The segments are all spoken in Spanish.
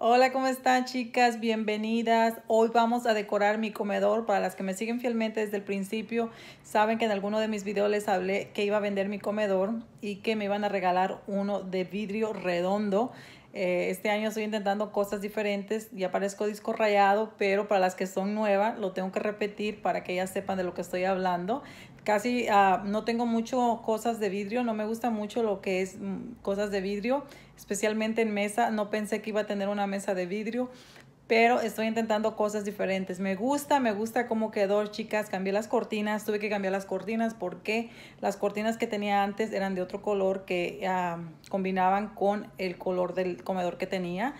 Hola, ¿cómo están chicas? Bienvenidas. Hoy vamos a decorar mi comedor. Para las que me siguen fielmente desde el principio, saben que en alguno de mis videos les hablé que iba a vender mi comedor y que me iban a regalar uno de vidrio redondo. Eh, este año estoy intentando cosas diferentes y aparezco disco rayado, pero para las que son nuevas lo tengo que repetir para que ellas sepan de lo que estoy hablando casi ah, no tengo mucho cosas de vidrio, no me gusta mucho lo que es mm, cosas de vidrio, especialmente en mesa, no pensé que iba a tener una mesa de vidrio, pero estoy intentando cosas diferentes. Me gusta, me gusta cómo quedó, chicas. Cambié las cortinas, tuve que cambiar las cortinas porque las cortinas que tenía antes eran de otro color que ah, combinaban con el color del comedor que tenía.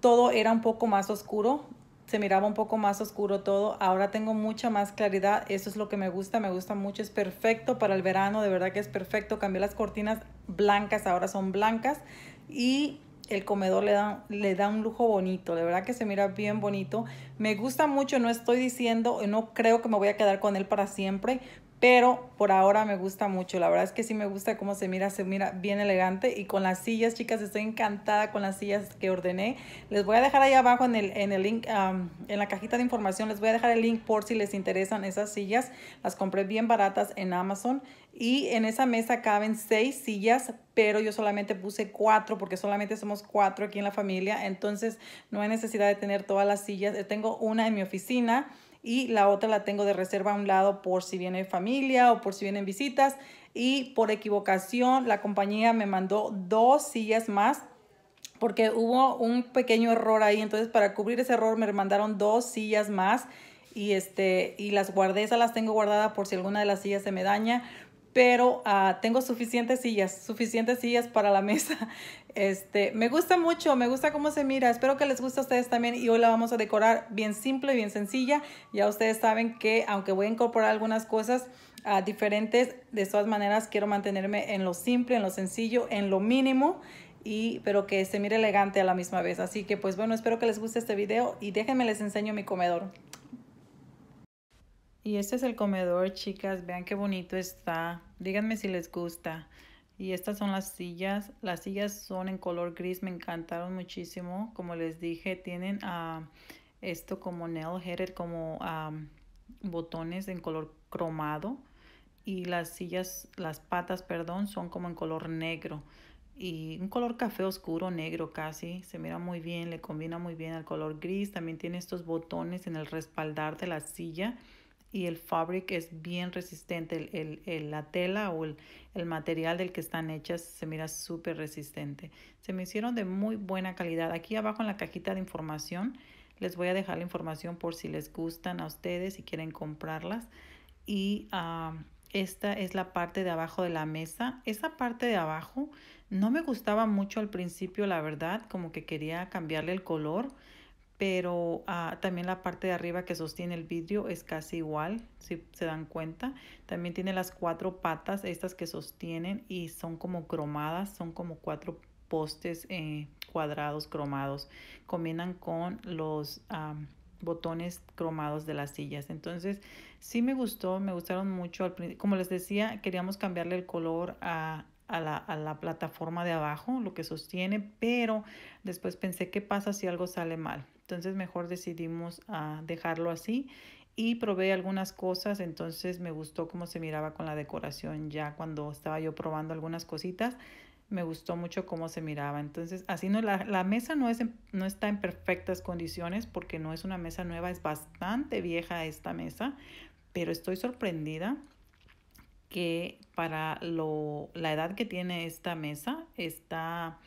Todo era un poco más oscuro se miraba un poco más oscuro todo. Ahora tengo mucha más claridad. Eso es lo que me gusta, me gusta mucho. Es perfecto para el verano, de verdad que es perfecto. Cambié las cortinas blancas, ahora son blancas. Y el comedor le da, le da un lujo bonito, de verdad que se mira bien bonito. Me gusta mucho, no estoy diciendo, no creo que me voy a quedar con él para siempre, pero por ahora me gusta mucho. La verdad es que sí me gusta cómo se mira, se mira bien elegante. Y con las sillas, chicas, estoy encantada con las sillas que ordené. Les voy a dejar ahí abajo en el, en el link, en la cajita de información, les voy a dejar el link por si les interesan esas sillas. Las compré bien baratas en Amazon. Y en esa mesa caben seis sillas, pero yo solamente puse cuatro porque solamente somos cuatro aquí en la familia. Entonces no hay necesidad de tener todas las sillas. Tengo una en mi oficina y la otra la tengo de reserva a un lado por si viene familia o por si vienen visitas y por equivocación la compañía me mandó dos sillas más porque hubo un pequeño error ahí, entonces para cubrir ese error me mandaron dos sillas más y este y las guardé, esas las tengo guardadas por si alguna de las sillas se me daña pero ah, tengo suficientes sillas, suficientes sillas para la mesa. Este, me gusta mucho, me gusta cómo se mira. Espero que les guste a ustedes también y hoy la vamos a decorar bien simple y bien sencilla. Ya ustedes saben que aunque voy a incorporar algunas cosas ah, diferentes, de todas maneras quiero mantenerme en lo simple, en lo sencillo, en lo mínimo. Y, pero que se mire elegante a la misma vez. Así que pues bueno, espero que les guste este video y déjenme les enseño mi comedor. Y este es el comedor, chicas. Vean qué bonito está. Díganme si les gusta. Y estas son las sillas. Las sillas son en color gris. Me encantaron muchísimo. Como les dije, tienen a ah, esto como nail headed, como ah, botones en color cromado. Y las sillas, las patas, perdón, son como en color negro. Y un color café oscuro, negro casi. Se mira muy bien, le combina muy bien al color gris. También tiene estos botones en el respaldar de la silla y el fabric es bien resistente. El, la tela o el, material del que están hechas se mira súper resistente. Se me hicieron de muy buena calidad. Aquí abajo en la cajita de información les voy a dejar la información por si les gustan a ustedes y quieren comprarlas. Y ah, esta es la parte de abajo de la mesa. Esa parte de abajo no me gustaba mucho al principio, la verdad, como que quería cambiarle el color pero ah, también la parte de arriba que sostiene el vidrio es casi igual, si se dan cuenta. También tiene las cuatro patas, estas que sostienen y son como cromadas, son como cuatro postes eh, cuadrados cromados. Combinan con los ah, botones cromados de las sillas. Entonces, sí me gustó, me gustaron mucho. Como les decía, queríamos cambiarle el color a, la, a la, plataforma de abajo, lo que sostiene, pero después pensé, ¿qué pasa si algo sale mal? Entonces mejor decidimos ah, dejarlo así y probé algunas cosas, entonces me gustó cómo se miraba con la decoración ya cuando estaba yo probando algunas cositas. Me gustó mucho cómo se miraba. Entonces, así no, la, mesa no, es, no está en perfectas condiciones porque no es una mesa nueva, es bastante vieja esta mesa, pero estoy sorprendida que para lo, la edad que tiene esta mesa está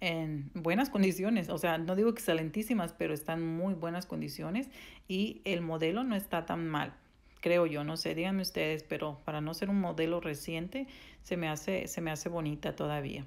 en buenas condiciones, o sea, no digo excelentísimas, pero están muy buenas condiciones y el modelo no está tan mal, creo yo, no sé, díganme ustedes, pero para no ser un modelo reciente, se me hace, se me hace bonita todavía.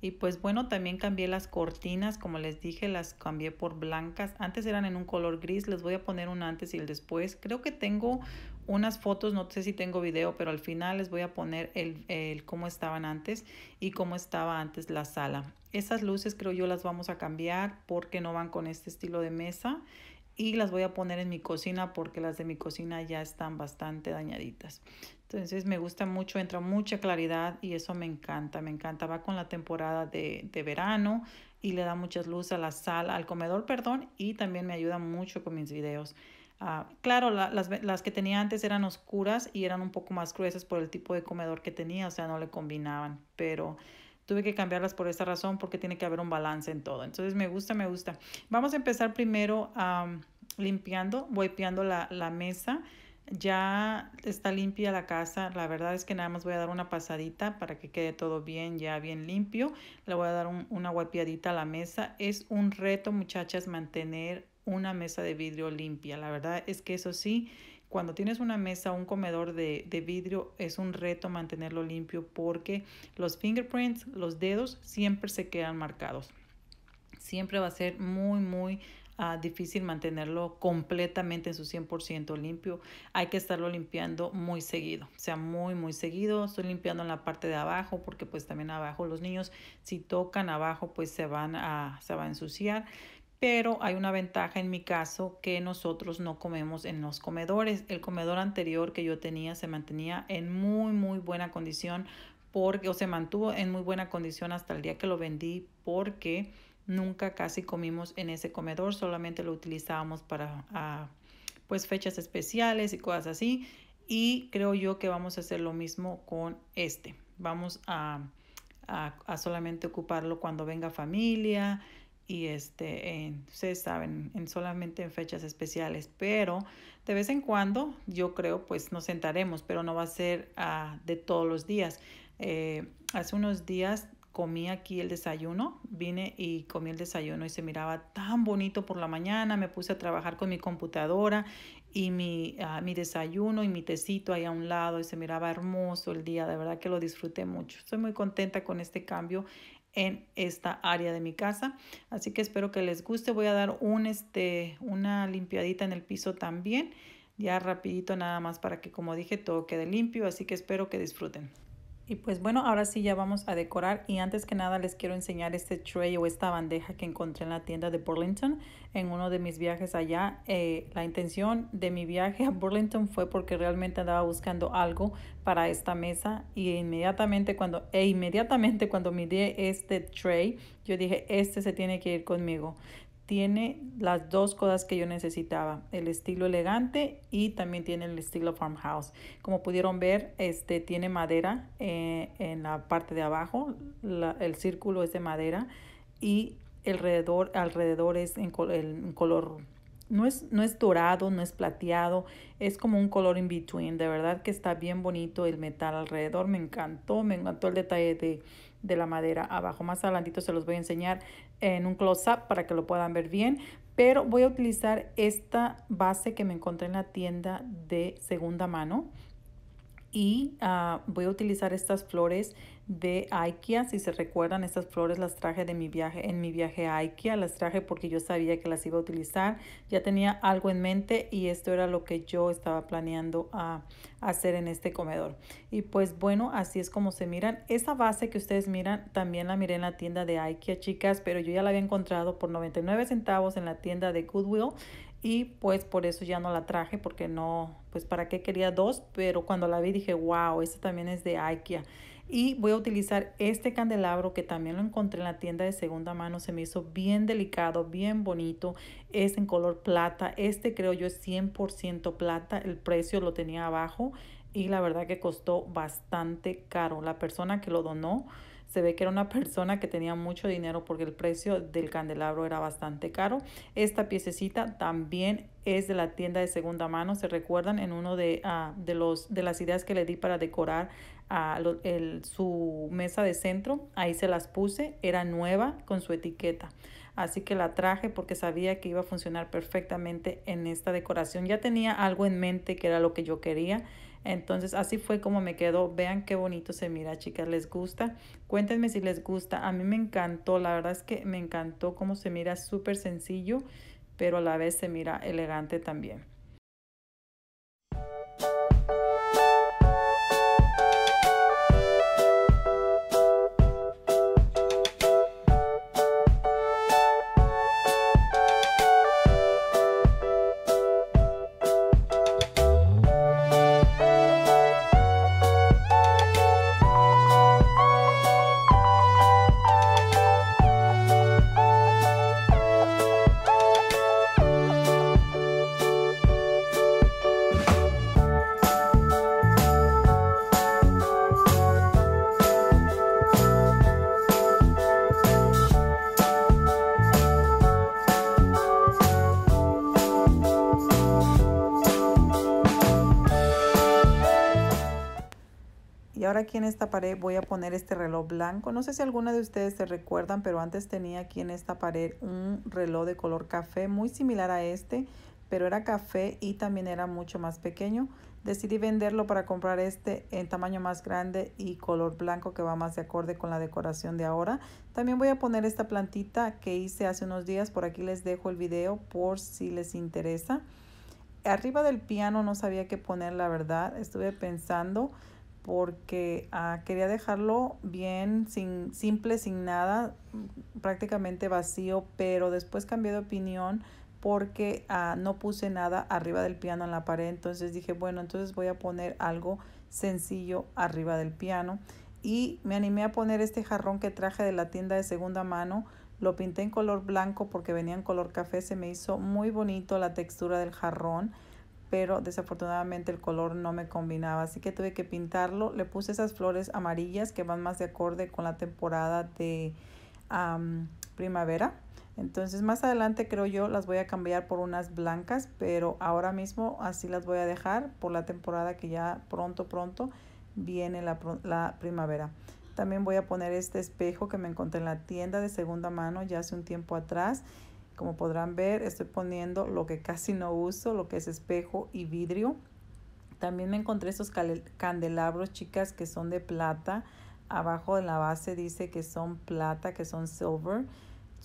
Y pues bueno, también cambié las cortinas, como les dije, las cambié por blancas. Antes eran en un color gris, les voy a poner un antes y el después. Creo que tengo unas fotos, no sé si tengo video, pero al final les voy a poner el, cómo estaban antes y cómo estaba antes la sala. Esas luces creo yo las vamos a cambiar porque no van con este estilo de mesa y las voy a poner en mi cocina porque las de mi cocina ya están bastante dañaditas. Entonces me gusta mucho, entra mucha claridad y eso me encanta, me encanta. Va con la temporada de, verano y le da muchas luces a la sala, al comedor, perdón, y también me ayuda mucho con mis videos. Ah, claro, las, que tenía antes eran oscuras y eran un poco más gruesas por el tipo de comedor que tenía, o sea, no le combinaban, pero tuve que cambiarlas por esa razón porque tiene que haber un balance en todo. Entonces me gusta, me gusta. Vamos a empezar primero a limpiando, wipeando la, la mesa. Ya está limpia la casa, la verdad es que nada más voy a dar una pasadita para que quede todo bien, ya bien limpio. Le voy a dar una guapiadita a la mesa. Es un reto, muchachas, mantener una mesa de vidrio limpia. La verdad es que eso sí, cuando tienes una mesa, un comedor de, vidrio, es un reto mantenerlo limpio porque los fingerprints, los dedos, siempre se quedan marcados. Siempre va a ser muy, muy ah, difícil mantenerlo completamente en su 100% limpio. Hay que estarlo limpiando muy seguido, o sea, muy, muy seguido. Estoy limpiando en la parte de abajo porque pues también abajo los niños, si tocan abajo, pues se van a, se va a ensuciar pero hay una ventaja en mi caso que nosotros no comemos en los comedores. El comedor anterior que yo tenía se mantenía en muy, muy buena condición porque, o se mantuvo en muy buena condición hasta el día que lo vendí porque nunca casi comimos en ese comedor, solamente lo utilizábamos para ah, pues fechas especiales y cosas así. Y creo yo que vamos a hacer lo mismo con este. Vamos a solamente ocuparlo cuando venga familia y este, en, ustedes saben, en solamente en fechas especiales, pero de vez en cuando yo creo pues nos sentaremos, pero no va a ser ah, de todos los días. Eh, hace unos días comí aquí el desayuno, vine y comí el desayuno y se miraba tan bonito por la mañana, me puse a trabajar con mi computadora y mi, ah, mi desayuno y mi tecito ahí a un lado y se miraba hermoso el día, de verdad que lo disfruté mucho. Estoy muy contenta con este cambio en esta área de mi casa. Así que espero que les guste. Voy a dar un, este, una limpiadita en el piso también. Ya rapidito nada más para que como dije todo quede limpio. Así que espero que disfruten. Y pues bueno, ahora sí ya vamos a decorar y antes que nada les quiero enseñar este tray o esta bandeja que encontré en la tienda de Burlington en uno de mis viajes allá. Eh, la intención de mi viaje a Burlington fue porque realmente andaba buscando algo para esta mesa y inmediatamente cuando, e inmediatamente cuando miré este tray, yo dije, este se tiene que ir conmigo tiene las dos cosas que yo necesitaba, el estilo elegante y también tiene el estilo farmhouse. Como pudieron ver, este tiene madera eh, en la parte de abajo, el círculo es de madera y alrededor, alrededor es en, color, no es, no es dorado, no es plateado, es como un color in between, de verdad que está bien bonito el metal alrededor, me encantó, me encantó el detalle de de la madera abajo. Más adelantito se los voy a enseñar en un close-up para que lo puedan ver bien. Pero voy a utilizar esta base que me encontré en la tienda de segunda mano y ah, voy a utilizar estas flores de IKEA. Si se recuerdan, estas flores las traje de mi viaje, en mi viaje a IKEA. Las traje porque yo sabía que las iba a utilizar. Ya tenía algo en mente y esto era lo que yo estaba planeando a, ah, hacer en este comedor. Y pues bueno, así es como se miran. Esa base que ustedes miran también la miré en la tienda de IKEA, chicas, pero yo ya la había encontrado por 99 centavos en la tienda de Goodwill y pues por eso ya no la traje porque no, pues para qué quería dos, pero cuando la vi dije, wow, esta también es de IKEA. Y voy a utilizar este candelabro que también lo encontré en la tienda de segunda mano. Se me hizo bien delicado, bien bonito. Es en color plata. Este creo yo es 100% plata. El precio lo tenía abajo y la verdad que costó bastante caro. La persona que lo donó se ve que era una persona que tenía mucho dinero porque el precio del candelabro era bastante caro. Esta piececita también es de la tienda de segunda mano. ¿Se recuerdan? En uno de, ah, los, de las ideas que le di para decorar a ah, su mesa de centro. Ahí se las puse. Era nueva con su etiqueta. Así que la traje porque sabía que iba a funcionar perfectamente en esta decoración. Ya tenía algo en mente que era lo que yo quería entonces así fue como me quedó. Vean qué bonito se mira, chicas. ¿Les gusta? Cuéntenme si les gusta. A mí me encantó. La verdad es que me encantó cómo se mira súper sencillo, pero a la vez se mira elegante también. ahora aquí en esta pared voy a poner este reloj blanco. No sé si alguna de ustedes se recuerdan, pero antes tenía aquí en esta pared un reloj de color café muy similar a este, pero era café y también era mucho más pequeño. Decidí venderlo para comprar este en tamaño más grande y color blanco que va más de acorde con la decoración de ahora. También voy a poner esta plantita que hice hace unos días. Por aquí les dejo el video por si les interesa. Arriba del piano no sabía qué poner, la verdad. Estuve pensando porque ah, quería dejarlo bien simple, sin nada, mm, prácticamente vacío, pero después cambié de opinión porque ah, no puse nada arriba del piano en la pared, entonces dije, bueno, entonces voy a poner algo sencillo arriba del piano y me animé a poner este jarrón que traje de la tienda de segunda mano, lo pinté en color blanco porque venía en color café, se me hizo muy bonito la textura del jarrón pero desafortunadamente el color no me combinaba, así que tuve que pintarlo. Le puse esas flores amarillas que van más de acorde con la temporada de primavera. Entonces más adelante creo yo las voy a cambiar por unas blancas, pero ahora mismo así las voy a dejar por la temporada que ya pronto, pronto viene la, la primavera. También voy a poner este espejo que me encontré en la tienda de segunda mano ya hace un tiempo atrás como podrán ver, estoy poniendo lo que casi no uso, lo que es espejo y vidrio. También me encontré estos candelabros, chicas, que son de plata. Abajo en la base dice que son plata, que son silver.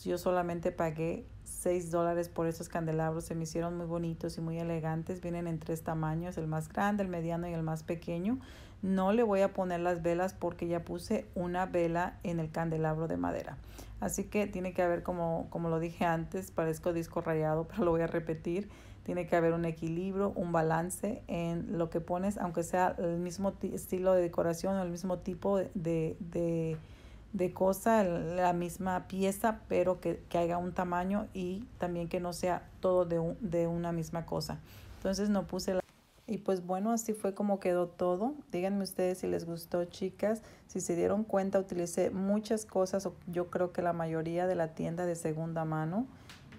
Yo solamente pagué 6 dólares por estos candelabros. Se me hicieron muy bonitos y muy elegantes. Vienen en tres tamaños, el más grande, el mediano y el más pequeño. No le voy a poner las velas porque ya puse una vela en el candelabro de madera. Así que tiene que haber, como, como lo dije antes, parezco disco rayado, pero lo voy a repetir. Tiene que haber un equilibrio, un balance en lo que pones, aunque sea el mismo estilo de decoración o el mismo tipo de de cosa, la misma pieza, pero que, que, haya un tamaño y también que no sea todo de, de una misma cosa. Entonces no puse la... Y pues bueno, así fue como quedó todo. Díganme ustedes si les gustó, chicas. Si se dieron cuenta, utilicé muchas cosas, yo creo que la mayoría de la tienda de segunda mano.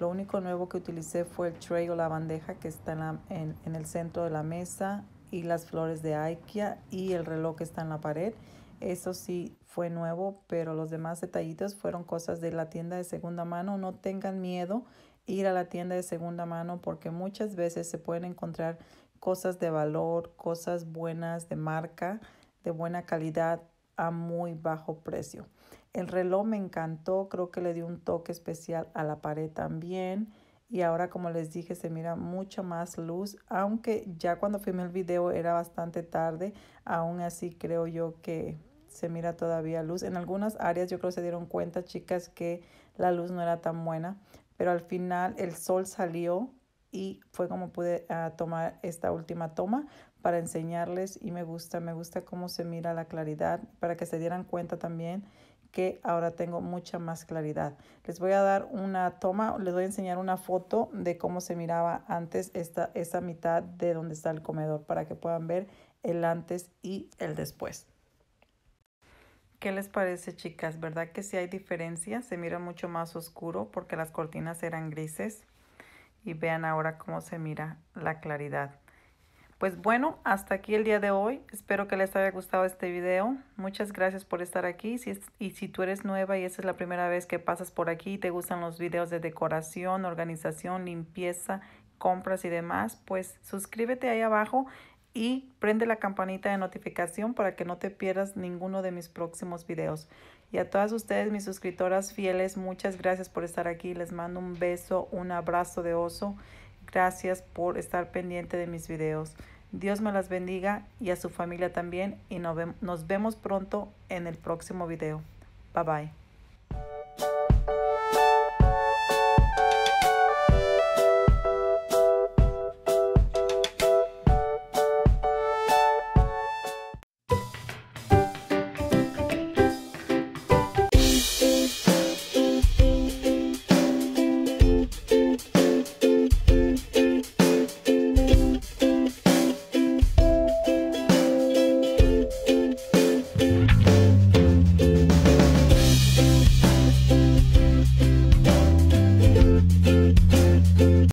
Lo único nuevo que utilicé fue el tray o la bandeja que está en el centro de la mesa, y las flores de Ikea y el reloj que está en la pared. Eso sí fue nuevo, pero los demás detallitos fueron cosas de la tienda de segunda mano. No tengan miedo ir a la tienda de segunda mano porque muchas veces se pueden encontrar cosas de valor, cosas buenas de marca, de buena calidad a muy bajo precio. El reloj me encantó, creo que le dio un toque especial a la pared también y ahora como les dije se mira mucha más luz aunque ya cuando filmé el video era bastante tarde aún así creo yo que se mira todavía luz en algunas áreas yo creo que se dieron cuenta chicas que la luz no era tan buena pero al final el sol salió y fue como pude ah, tomar esta última toma para enseñarles y me gusta me gusta cómo se mira la claridad para que se dieran cuenta también que ahora tengo mucha más claridad. Les voy a dar una toma, les voy a enseñar una foto de cómo se miraba antes esta, mitad de donde está el comedor para que puedan ver el antes y el después. ¿Qué les parece chicas? ¿Verdad que si hay diferencia? Se mira mucho más oscuro porque las cortinas eran grises. Y vean ahora cómo se mira la claridad. Pues bueno, hasta aquí el día de hoy. Espero que les haya gustado este video. Muchas gracias por estar aquí. Si y si tú eres nueva y esta es la primera vez que pasas por aquí y te gustan los videos de decoración, organización, limpieza, compras y demás, pues suscríbete ahí abajo y prende la campanita de notificación para que no te pierdas ninguno de mis próximos videos. Y a todas ustedes, mis suscriptoras fieles, muchas gracias por estar aquí. Les mando un beso, un abrazo de oso. Gracias por estar pendiente de mis videos. Dios me las bendiga y a su familia también y nos vemos pronto en el próximo video. Bye bye.